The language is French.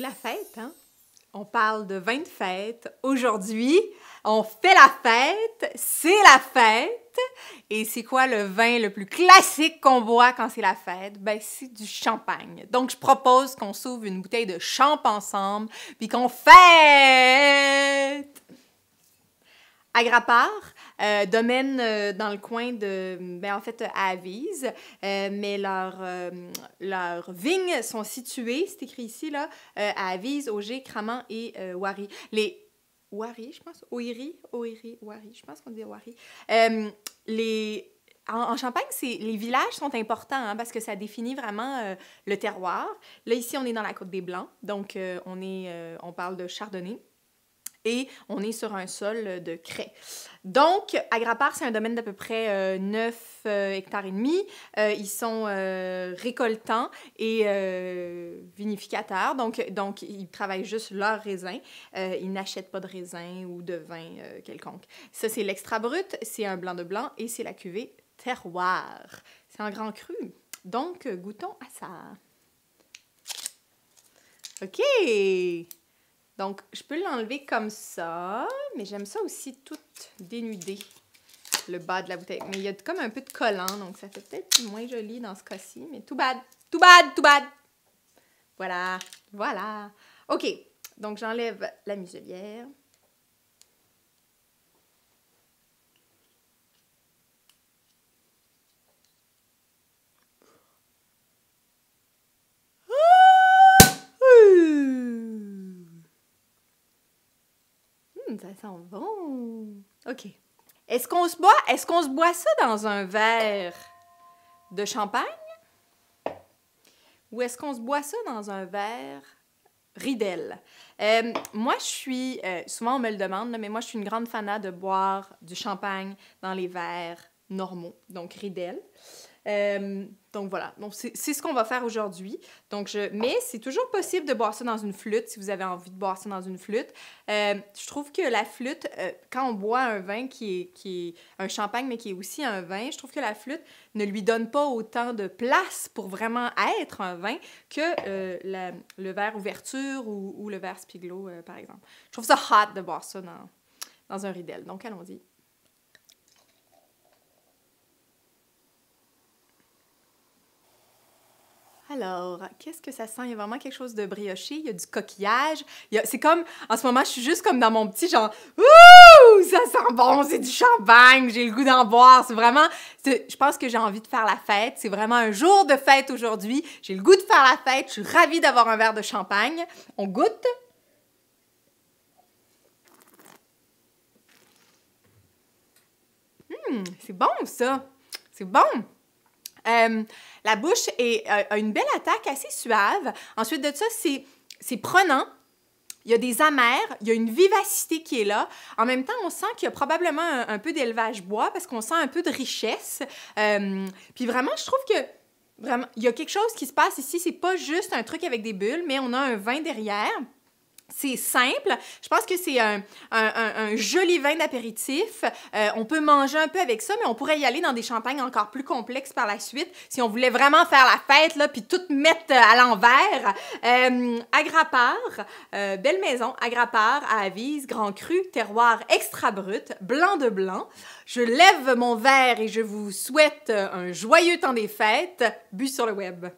la fête, hein? On parle de vin de fête. Aujourd'hui, on fait la fête, c'est la fête. Et c'est quoi le vin le plus classique qu'on boit quand c'est la fête? Ben, c'est du champagne. Donc, je propose qu'on s'ouvre une bouteille de champ ensemble, puis qu'on fête! Agrapar, euh, domaine euh, dans le coin de, ben, en fait, à Avise, euh, mais leurs leur euh, vignes sont situées, c'est écrit ici, là, à Avise, Auger, Cramant et Wari. Les Wari, je pense, Oiri, Oiri, Wari, je pense qu'on dit Wari. les en, Champagne, les villages sont importants hein, parce que ça définit vraiment le terroir. Là, ici, on est dans la Côte des Blancs, donc on, est, on parle de Chardonnay et on est sur un sol de craie. Donc, Agrapar, c'est un domaine d'à peu près 9 euh, euh, hectares et demi. Euh, ils sont récoltants et vinificateurs, donc, donc ils travaillent juste leurs raisins. ils n'achètent pas de raisins ou de vin quelconque. Ça, c'est l'extra brut, c'est un blanc de blanc et c'est la cuvée terroir. C'est un grand cru. Donc, goûtons à ça. OK! Donc, je peux l'enlever comme ça, mais j'aime ça aussi tout dénudé, le bas de la bouteille. Mais il y a comme un peu de collant, donc ça fait peut-être moins joli dans ce cas-ci, mais tout bad, tout bad, tout bad! Voilà, voilà. OK, donc j'enlève la muselière. ça sent bon. OK. Est-ce qu'on se boit est-ce qu'on se boit ça dans un verre de champagne ou est-ce qu'on se boit ça dans un verre Riedel. Euh, moi, je suis, euh, souvent on me le demande, mais moi, je suis une grande fanat de boire du champagne dans les verres normaux, donc Riedel. Euh, donc voilà, donc c'est ce qu'on va faire aujourd'hui. Donc je, mais c'est toujours possible de boire ça dans une flûte si vous avez envie de boire ça dans une flûte. Euh, je trouve que la flûte, euh, quand on boit un vin qui est, qui est un champagne mais qui est aussi un vin, je trouve que la flûte ne lui donne pas autant de place pour vraiment être un vin que le verre ouverture ou, le verre spiglo par exemple. Je trouve ça hot de boire ça dans, dans un ridel. Donc allons-y. Alors, qu'est-ce que ça sent? Il y a vraiment quelque chose de brioché, il y a du coquillage. C'est comme, en ce moment, je suis juste comme dans mon petit genre, Ouh, ça sent bon, c'est du champagne, j'ai le goût d'en boire. C'est vraiment, je pense que j'ai envie de faire la fête. C'est vraiment un jour de fête aujourd'hui. J'ai le goût de faire la fête. Je suis ravie d'avoir un verre de champagne. On goûte. Hum, c'est bon ça. C'est bon. Euh, la bouche est, euh, a une belle attaque assez suave. Ensuite de ça, c'est prenant. Il y a des amers, il y a une vivacité qui est là. En même temps, on sent qu'il y a probablement un, peu d'élevage bois parce qu'on sent un peu de richesse. Euh, puis vraiment, je trouve que il y a quelque chose qui se passe ici. C'est pas juste un truc avec des bulles, mais on a un vin derrière c'est simple. Je pense que c'est un, joli vin d'apéritif. Euh, on peut manger un peu avec ça, mais on pourrait y aller dans des champagnes encore plus complexes par la suite si on voulait vraiment faire la fête, là, puis tout mettre euh, à l'envers. Euh, Agrapar, euh, belle maison, Agrapar à Avise, Grand Cru, terroir extra brut, blanc de blanc. Je lève mon verre et je vous souhaite un joyeux temps des fêtes, bu sur le web.